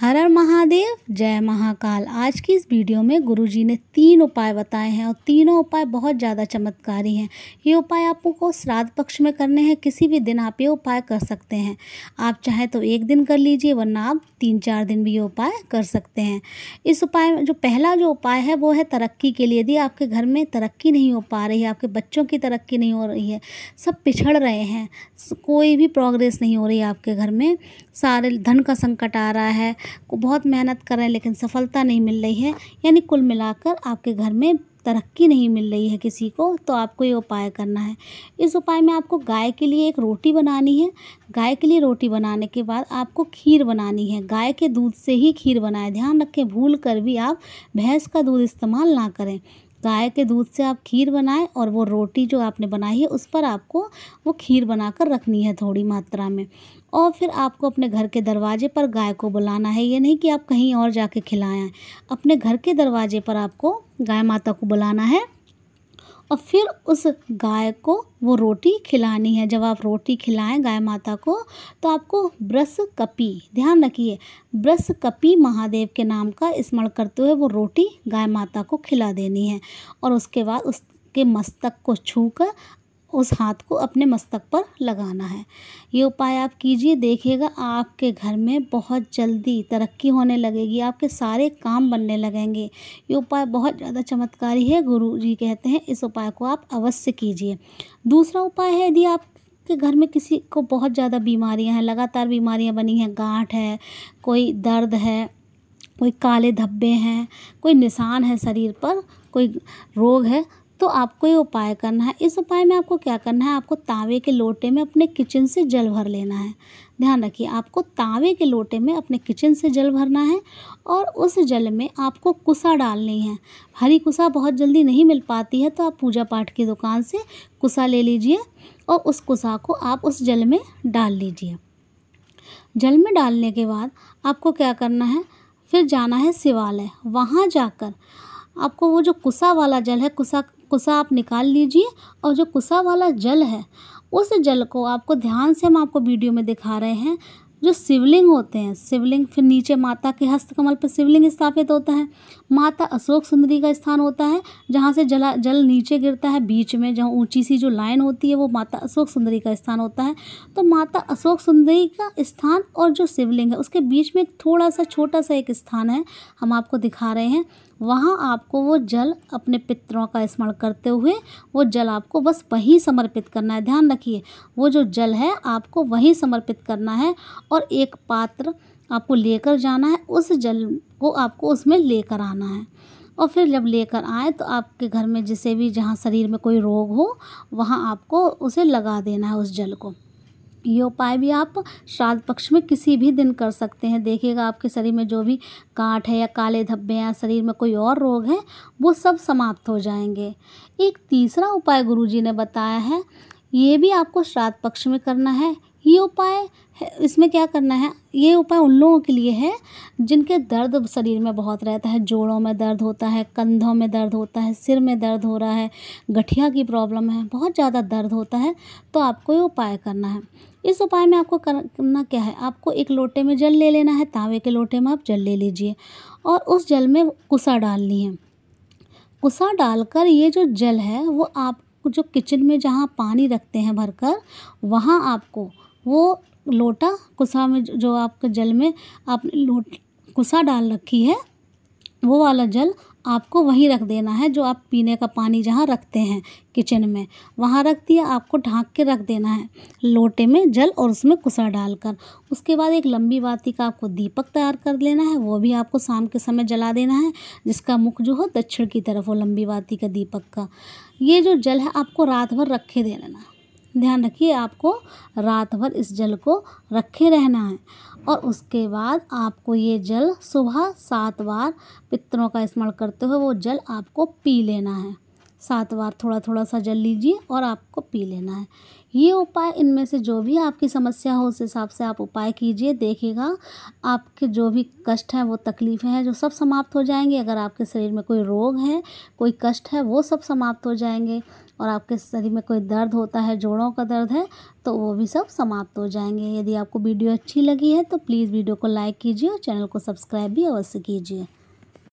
हर हर महादेव जय महाकाल आज की इस वीडियो में गुरुजी ने तीन उपाय बताए हैं और तीनों उपाय बहुत ज़्यादा चमत्कारी हैं ये उपाय आपको श्राद्ध पक्ष में करने हैं किसी भी दिन आप ये उपाय कर सकते हैं आप चाहे तो एक दिन कर लीजिए वरना आप तीन चार दिन भी ये उपाय कर सकते हैं इस उपाय जो पहला जो उपाय है वो है तरक्की के लिए यदि आपके घर में तरक्की नहीं हो पा रही है आपके बच्चों की तरक्की नहीं हो रही है सब पिछड़ रहे हैं कोई भी प्रोग्रेस नहीं हो रही है आपके घर में सारे धन का संकट आ रहा है को बहुत मेहनत कर रहे हैं लेकिन सफलता नहीं मिल रही है यानी कुल मिलाकर आपके घर में तरक्की नहीं मिल रही है किसी को तो आपको ये उपाय करना है इस उपाय में आपको गाय के लिए एक रोटी बनानी है गाय के लिए रोटी बनाने के बाद आपको खीर बनानी है गाय के दूध से ही खीर बनाए ध्यान रखें भूल कर भी आप भैंस का दूध इस्तेमाल ना करें गाय के दूध से आप खीर बनाएं और वो रोटी जो आपने बनाई है उस पर आपको वो खीर बनाकर रखनी है थोड़ी मात्रा में और फिर आपको अपने घर के दरवाजे पर गाय को बुलाना है ये नहीं कि आप कहीं और जाके खिलाएं अपने घर के दरवाजे पर आपको गाय माता को बुलाना है और फिर उस गाय को वो रोटी खिलानी है जब आप रोटी खिलाएं गाय माता को तो आपको ब्रस कपी ध्यान रखिए ब्रस कपी महादेव के नाम का स्मरण करते हुए वो रोटी गाय माता को खिला देनी है और उसके बाद उसके मस्तक को छूकर उस हाथ को अपने मस्तक पर लगाना है ये उपाय आप कीजिए देखिएगा आपके घर में बहुत जल्दी तरक्की होने लगेगी आपके सारे काम बनने लगेंगे ये उपाय बहुत ज़्यादा चमत्कारी है गुरु जी कहते हैं इस उपाय को आप अवश्य कीजिए दूसरा उपाय है यदि आप के घर में किसी को बहुत ज़्यादा बीमारियां हैं लगातार बीमारियां बनी हैं गांठ है कोई दर्द है कोई काले धब्बे हैं कोई निशान है शरीर पर कोई रोग है तो आपको ये उपाय करना है इस उपाय में आपको क्या करना है आपको तावे के लोटे में अपने किचन से जल भर लेना है ध्यान रखिए आपको तावे के लोटे में अपने किचन से जल भरना है और उस जल में आपको कुसा डालनी है हरी कुसा बहुत जल्दी नहीं मिल पाती है तो आप पूजा पाठ की दुकान से कुसा ले लीजिए और उस कुसा को आप उस जल में डाल लीजिए जल में डालने के बाद आपको क्या करना है फिर जाना है शिवालय वहाँ जाकर आपको वो जो कुसा वाला जल है कुसा कुसा आप निकाल लीजिए और जो कुसा वाला जल है उस जल को आपको ध्यान से हम आपको वीडियो में दिखा रहे हैं जो शिवलिंग होते हैं शिवलिंग फिर नीचे माता के हस्तकमल पर शिवलिंग स्थापित होता है माता अशोक सुंदरी का स्थान होता है जहाँ से जला जल नीचे गिरता है बीच में जहाँ ऊंची सी जो लाइन होती है वो माता अशोक सुंदरी का स्थान होता है तो माता अशोक सुंदरी का स्थान और जो शिवलिंग है उसके बीच में थोड़ा सा छोटा सा एक स्थान है हम आपको दिखा रहे हैं वहाँ आपको वो जल अपने पितरों का स्मरण करते हुए वो जल आपको बस वहीं समर्पित करना है ध्यान रखिए वो जो जल है आपको वहीं समर्पित करना है और एक पात्र आपको लेकर जाना है उस जल को आपको उसमें लेकर आना है और फिर जब लेकर आए तो आपके घर में जिसे भी जहाँ शरीर में कोई रोग हो वहाँ आपको उसे लगा देना है उस जल को ये उपाय भी आप श्राद्ध पक्ष में किसी भी दिन कर सकते हैं देखिएगा आपके शरीर में जो भी कांट है या काले धब्बे हैं शरीर में कोई और रोग है वो सब समाप्त हो जाएंगे एक तीसरा उपाय गुरुजी ने बताया है ये भी आपको श्राद्ध पक्ष में करना है ये उपाय इसमें क्या करना है ये उपाय उन लोगों के लिए है जिनके दर्द शरीर में बहुत रहता है जोड़ों में दर्द होता है कंधों में दर्द होता है सिर में दर्द हो रहा है गठिया की प्रॉब्लम है बहुत ज़्यादा दर्द होता है तो आपको ये उपाय करना है इस उपाय में आपको करना क्या है आपको एक लोटे में जल ले लेना है तावे के लोटे में आप जल ले लीजिए और उस जल में कुसा डालनी है कुसा डालकर ये जो जल है वो आप जो किचन में जहाँ पानी रखते हैं भरकर वहाँ आपको वो लोटा कुसा में जो आपके जल में आपने लोट कुसा डाल रखी है वो वाला जल आपको वहीं रख देना है जो आप पीने का पानी जहाँ रखते हैं किचन में वहाँ रख दिया आपको ढाँक के रख देना है लोटे में जल और उसमें कुसा डालकर उसके बाद एक लंबी बाती का आपको दीपक तैयार कर लेना है वो भी आपको शाम के समय जला देना है जिसका मुख जो हो दक्षिण की तरफ हो लंबी बाती का दीपक का ये जो जल है आपको रात भर रखे देना ध्यान रखिए आपको रात भर इस जल को रखे रहना है और उसके बाद आपको ये जल सुबह सात बार पितरों का स्मरण करते हुए वो जल आपको पी लेना है सात बार थोड़ा थोड़ा सा जल लीजिए और आपको पी लेना है ये उपाय इनमें से जो भी आपकी समस्या हो उस हिसाब से आप उपाय कीजिए देखिएगा आपके जो भी कष्ट हैं वो तकलीफ़ें हैं जो सब समाप्त हो जाएंगे अगर आपके शरीर में कोई रोग है कोई कष्ट है वो सब समाप्त हो जाएंगे और आपके शरीर में कोई दर्द होता है जोड़ों का दर्द है तो वो भी सब समाप्त हो जाएंगे यदि आपको वीडियो अच्छी लगी है तो प्लीज़ वीडियो को लाइक कीजिए और चैनल को सब्सक्राइब भी अवश्य कीजिए